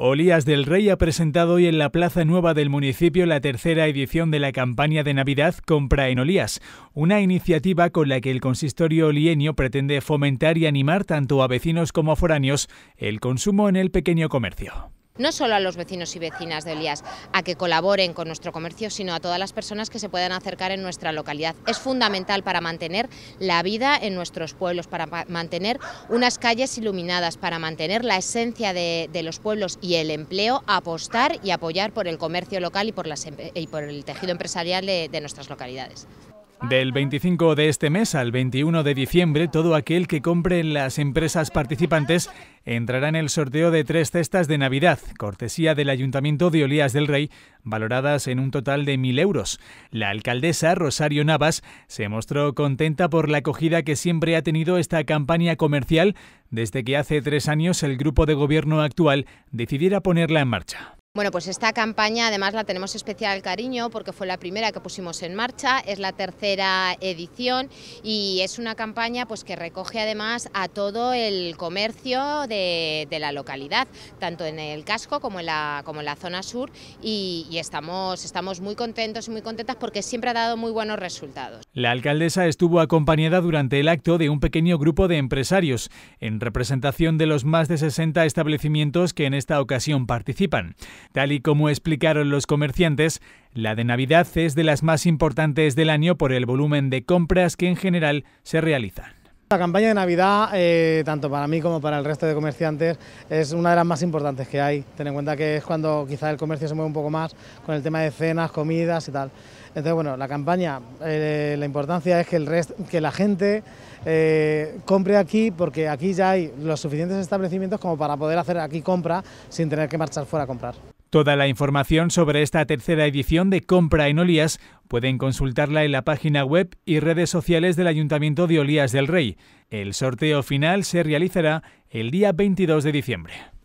Olías del Rey ha presentado hoy en la Plaza Nueva del municipio la tercera edición de la campaña de Navidad Compra en Olías, una iniciativa con la que el consistorio olienio pretende fomentar y animar tanto a vecinos como a foráneos el consumo en el pequeño comercio no solo a los vecinos y vecinas de Olías a que colaboren con nuestro comercio, sino a todas las personas que se puedan acercar en nuestra localidad. Es fundamental para mantener la vida en nuestros pueblos, para mantener unas calles iluminadas, para mantener la esencia de, los pueblos y el empleo, apostar y apoyar por el comercio local y por, em-, y por el tejido empresarial de nuestras localidades. Del 25 de este mes al 21 de diciembre, todo aquel que compre en las empresas participantes entrará en el sorteo de tres cestas de Navidad, cortesía del Ayuntamiento de Olías del Rey, valoradas en un total de 1.000 euros. La alcaldesa, Rosario Navas, se mostró contenta por la acogida que siempre ha tenido esta campaña comercial desde que hace tres años el grupo de gobierno actual decidiera ponerla en marcha. Bueno, pues esta campaña además la tenemos especial cariño porque fue la primera que pusimos en marcha, es la tercera edición y es una campaña pues que recoge además a todo el comercio de, la localidad, tanto en el casco como en la, zona sur y, estamos, estamos muy contentos y muy contentas porque siempre ha dado muy buenos resultados. La alcaldesa estuvo acompañada durante el acto de un pequeño grupo de empresarios en representación de los más de 60 establecimientos que en esta ocasión participan. Tal y como explicaron los comerciantes, la de Navidad es de las más importantes del año por el volumen de compras que en general se realizan. La campaña de Navidad, eh, tanto para mí como para el resto de comerciantes, es una de las más importantes que hay. Ten en cuenta que es cuando quizá el comercio se mueve un poco más con el tema de cenas, comidas y tal. Entonces, bueno, la campaña, eh, la importancia es que, el que la gente eh, compre aquí porque aquí ya hay los suficientes establecimientos como para poder hacer aquí compra sin tener que marchar fuera a comprar. Toda la información sobre esta tercera edición de Compra en Olías pueden consultarla en la página web y redes sociales del Ayuntamiento de Olías del Rey. El sorteo final se realizará el día 22 de diciembre.